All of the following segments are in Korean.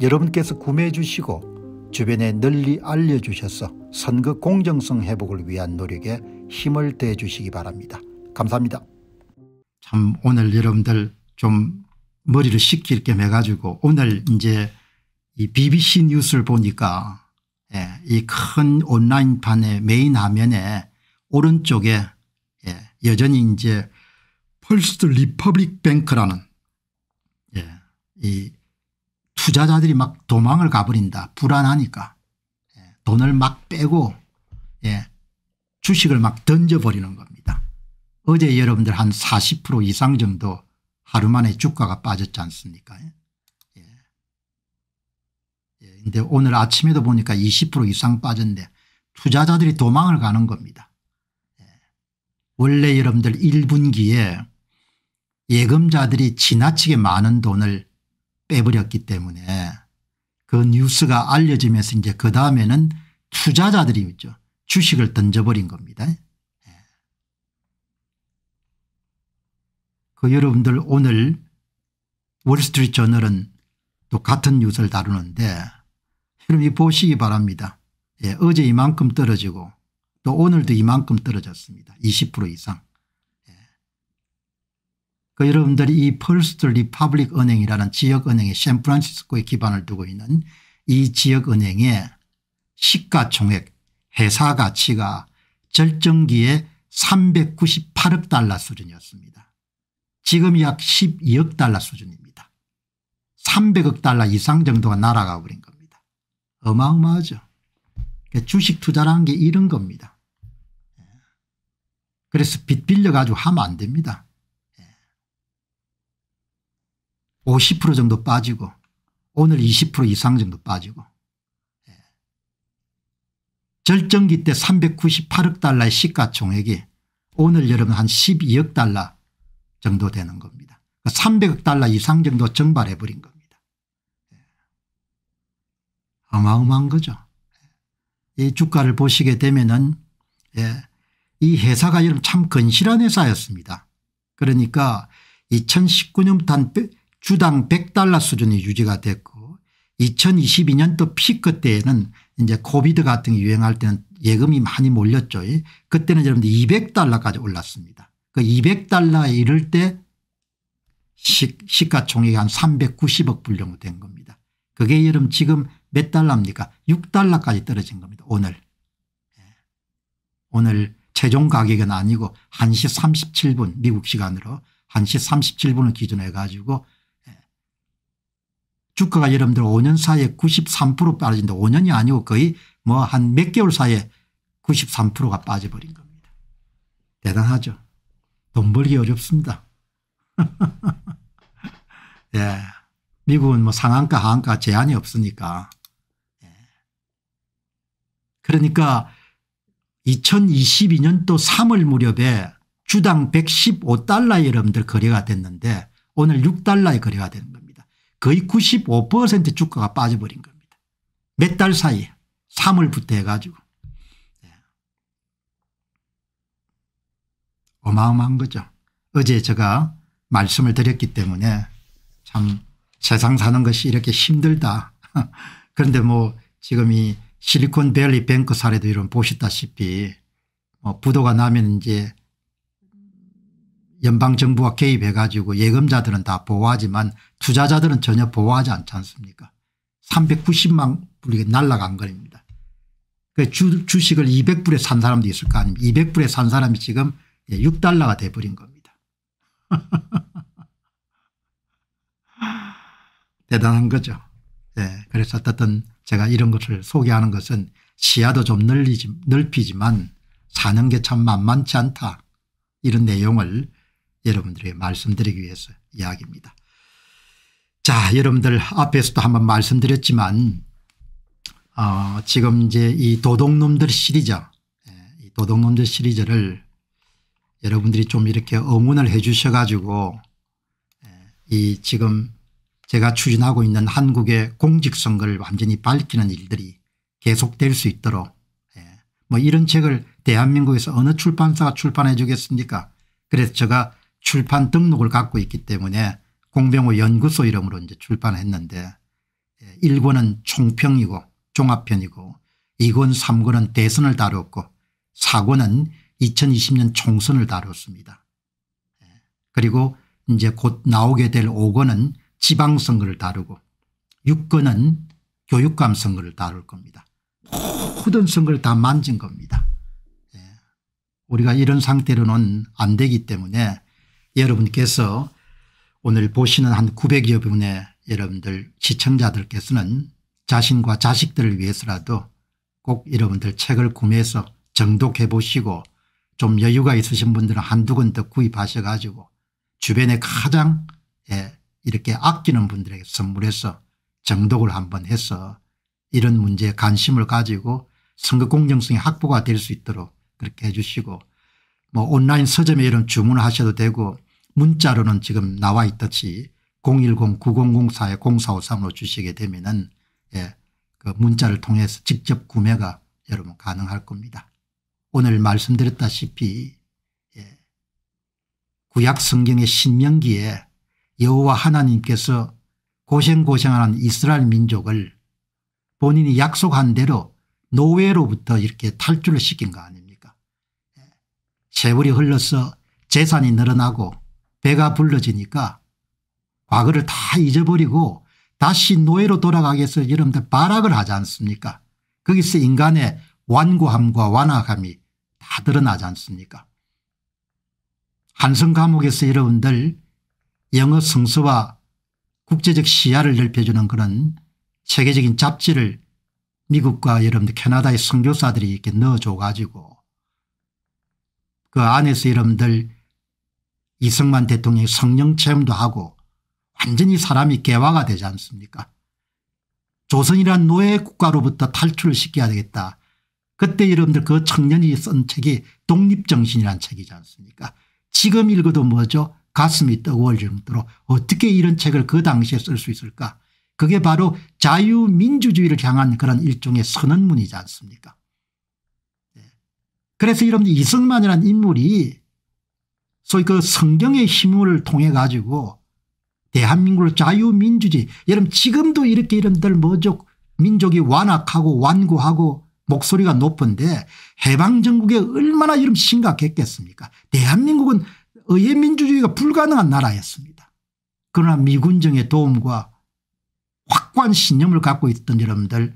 여러분께서 구매해 주시고 주변에 널리 알려주셔서 선거 공정성 회복을 위한 노력에 힘을 대 주시기 바랍니다. 감사합니다. 참 오늘 여러분들 좀 머리를 식힐 겸 해가지고 오늘 이제 이 BBC 뉴스를 보니까 예, 이큰 온라인판의 메인 화면에 오른쪽에 예, 여전히 이제 펄스트 리퍼블릭 뱅크라는 예, 이 투자자들이 막 도망을 가버린다. 불안하니까 예, 돈을 막 빼고 예, 주식을 막 던져버리는 겁니다. 어제 여러분들 한 40% 이상 정도 하루 만에 주가가 빠졌지 않습니까 예. 예. 예 근데 오늘 아침에도 보니까 20% 이상 빠졌는데 투자자들이 도망을 가는 겁니다. 예. 원래 여러분들 1분기에 예금자들이 지나치게 많은 돈을 빼버렸기 때문에 그 뉴스가 알려지면서 이제 그 다음에는 투자자들이 있죠. 주식을 던져버린 겁니다. 예. 그 여러분들 오늘 월스트리트 저널은 또 같은 뉴스를 다루는데 여러분이 보시기 바랍니다. 예, 어제 이만큼 떨어지고 또 오늘도 이만큼 떨어졌습니다. 20% 이상. 그 여러분들이 이 퍼스트 리파블릭 은행이라는 지역은행의 샌프란시스코에 기반을 두고 있는 이 지역은행의 시가총액 회사가치가 절정기에 398억 달러 수준이었습니다. 지금 약 12억 달러 수준입니다. 300억 달러 이상 정도가 날아가 버린 겁니다. 어마어마하죠. 그러니까 주식 투자라는 게 이런 겁니다. 예. 그래서 빚 빌려가지고 하면 안 됩니다. 50% 정도 빠지고 오늘 20% 이상 정도 빠지고 예. 절정기 때 398억 달러의 시가총액이 오늘 여러분 한 12억 달러 정도 되는 겁니다. 300억 그러니까 달러 이상 정도 증발해 버린 겁니다. 예. 어마어마한 거죠. 예. 이 주가를 보시게 되면은 이 회사가 여러분 참 건실한 회사였습니다. 그러니까 2019년부터 한 주당 100달러 수준이 유지가 됐고 2022년도 피크 때에는 이제 코비드 같은 게 유행할 때는 예금이 많이 몰렸죠. 그때는 여러분들 200달러까지 올랐습니다. 그 200달러에 이를 때 시, 가총액이한 390억 불 정도 된 겁니다. 그게 여름 지금 몇 달러입니까 6달러까지 떨어진 겁니다. 오늘. 예. 오늘 최종 가격은 아니고 1시 37분 미국 시간으로 1시 37분을 기준해 가지고 주가가 여러분들 5년 사이에 93% 빠진다. 5년이 아니고 거의 뭐 한 몇 개월 사이에 93%가 빠져버린 겁니다. 대단하죠. 돈 벌기 어렵습니다. 예. 미국은 뭐 상한가 하한가 제한이 없으니까. 예. 그러니까 2022년도 3월 무렵에 주당 115달러 여러분들 거래가 됐는데 오늘 6달러에 거래가 되는 겁니 거의 95% 주가가 빠져버린 겁니다. 몇 달 사이에 3월부터 해가지고 예. 어마어마한 거죠. 어제 제가 말씀을 드렸기 때문에 참 세상 사는 것이 이렇게 힘들다. 그런데 뭐 지금 이 실리콘밸리 뱅크 사례도 이런 보시다시피 뭐 부도가 나면 이제 연방정부가 개입해 가지고 예금자들은 다 보호하지만 투자자들은 전혀 보호하지 않지 않습니까 390만 불이 날라간 거입니다. 그 주, 식을 200불에 산 사람도 있을 거 아닙니까 200불에 산 사람이 지금 6달러가 돼버린 겁니다. 대단한 거죠. 네, 그래서 어쨌든 제가 이런 것을 소개하는 것은 시야도 좀 넓히지만 사는 게 참 만만치 않다 이런 내용을 여러분들에게 말씀드리기 위해서 이야기입니다. 자 여러분들 앞에서도 한번 말씀드렸지만 어, 지금 이제 이 도둑놈들 시리즈 예, 이 도둑놈들 시리즈를 여러분들이 좀 이렇게 응원을 해 주셔 가지고 예, 이 지금 제가 추진하고 있는 한국의 공직선거를 완전히 밝히는 일들이 계속될 수 있도록 예, 뭐 이런 책을 대한민국에서 어느 출판사가 출판해 주겠습니까 그래서 제가 출판 등록을 갖고 있기 때문에 공병호 연구소 이름으로 이제 출판했는데 을 예, 1권은 총평이고 종합편이고 2권 3권은 대선을 다뤘고 4권은 2020년 총선을 다뤘습니다. 예, 그리고 이제 곧 나오게 될 5권은 지방선거를 다루고 6권은 교육감 선거를 다룰 겁니다. 모든 선거를 다 만진 겁니다. 예, 우리가 이런 상태로는 안 되기 때문에 여러분께서 오늘 보시는 한 900여 분의 여러분들 시청자들께서는 자신과 자식들을 위해서라도 꼭 여러분들 책을 구매해서 정독해 보시고 좀 여유가 있으신 분들은 한두 권 더 구입하셔 가지고 주변에 가장 예, 이렇게 아끼는 분들에게 선물해서 정독을 한번 해서 이런 문제에 관심을 가지고 선거 공정성이 확보가 될 수 있도록 그렇게 해 주시고 뭐 온라인 서점에 이런 주문하셔도 을 되고 문자로는 지금 나와 있듯이 010-9004-0453로 으 주시게 되면은 예, 그 문자를 통해서 직접 구매가 여러분 가능할 겁니다. 오늘 말씀드렸다시피 예, 구약 성경의 신명기에 여호와 하나님께서 고생고생하는 이스라엘 민족을 본인이 약속한 대로 노예로부터 이렇게 탈출을 시킨 거 아닙니까 예, 세월이 흘러서 재산이 늘어나고 배가 불러지니까 과거를 다 잊어버리고 다시 노예로 돌아가기 위해서 여러분들 발악을 하지 않습니까 거기서 인간의 완고함과 완악함이 다 드러나지 않습니까 한성 감옥에서 여러분들 영어 성서와 국제적 시야를 넓혀주는 그런 세계적인 잡지를 미국과 여러분들 캐나다의 선교사들이 이렇게 넣어줘 가지고 그 안에서 여러분들 이승만 대통령이 성령 체험도 하고 완전히 사람이 개화가 되지 않습니까 조선이란 노예 국가로부터 탈출을 시켜야 되겠다. 그때 여러분들 그 청년이 쓴 책이 독립정신이란 책이지 않습니까 지금 읽어도 뭐죠 가슴이 뜨거울 정도로 어떻게 이런 책을 그 당시에 쓸 수 있을까 그게 바로 자유민주주의를 향한 그런 일종의 선언문이지 않습니까 네. 그래서 여러분 이승만이라는 인물이 소위 그 성경의 힘을 통해 가지고 대한민국을 자유민주주의 여러분 지금도 이렇게 이런들 뭐족 민족이 완악하고 완고하고 목소리가 높은데 해방정국에 얼마나 이런 심각했겠습니까 대한민국은 의회 민주주의가 불가능한 나라였습니다. 그러나 미군정의 도움과 확고한 신념을 갖고 있던 여러분들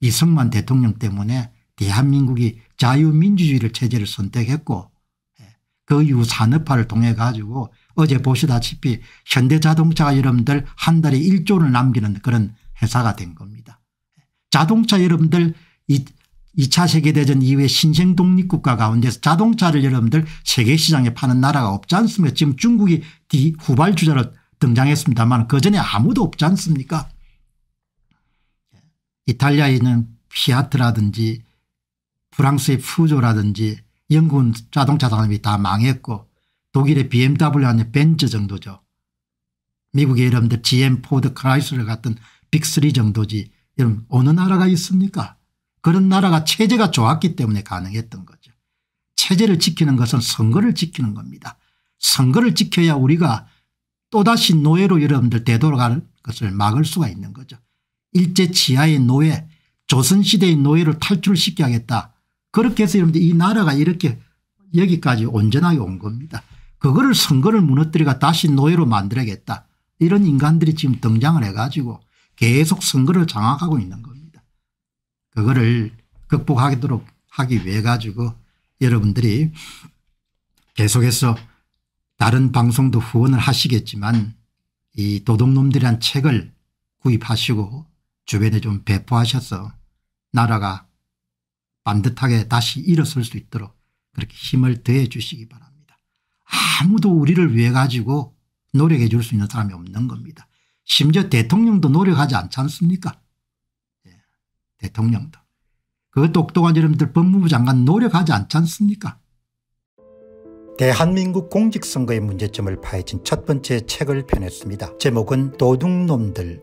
이승만 대통령 때문에 대한민국이 자유민주주의를 체제를 선택했고 그 이후 산업화를 통해 가지고 어제 보시다시피 현대자동차가 여러분들 한 달에 1조를 남기는 그런 회사가 된 겁니다. 자동차 여러분들 2차 세계대전 이후에 신생 독립국가 가운데서 자동차를 여러분들 세계시장에 파는 나라가 없지 않습니까 지금 중국이 뒤 후발주자로 등장했습니다만 그전에 아무도 없지 않습니까 이탈리아에 있는 피아트라든지 프랑스의 푸조라든지 영국은 자동차 산업이 다 망했고 독일의 BMW 아니 벤츠 정도죠. 미국의 여러분들 GM, 포드, 크라이슬러 같은 빅3 정도지 여러분 어느 나라가 있습니까? 그런 나라가 체제가 좋았기 때문에 가능했던 거죠. 체제를 지키는 것은 선거를 지키는 겁니다. 선거를 지켜야 우리가 또다시 노예로 여러분들 되돌아갈 것을 막을 수가 있는 거죠. 일제 치하의 노예 조선시대의 노예를 탈출시켜야겠다. 그렇게 해서 이러면 이 나라가 이렇게 여기까지 온전하게 온 겁니다. 그거를 선거를 무너뜨리고 다시 노예로 만들어야겠다. 이런 인간들이 지금 등장을 해가지고 계속 선거를 장악하고 있는 겁니다. 그거를 극복하도록 하기 위해 가지고 여러분들이 계속해서 다른 방송도 후원을 하시겠지만 이 도둑놈들이란 책을 구입하시고 주변에 좀 배포하셔서 나라가 반듯하게 다시 일어설 수 있도록 그렇게 힘을 더해 주시기 바랍니다. 아무도 우리를 위해 가지고 노력해 줄 수 있는 사람이 없는 겁니다. 심지어 대통령도 노력하지 않지 않습니까? 예. 대통령도. 그 똑똑한 여러분들 법무부 장관 노력하지 않지 않습니까? 대한민국 공직선거의 문제점을 파헤친 첫 번째 책을 펴냈습니다. 제목은 도둑놈들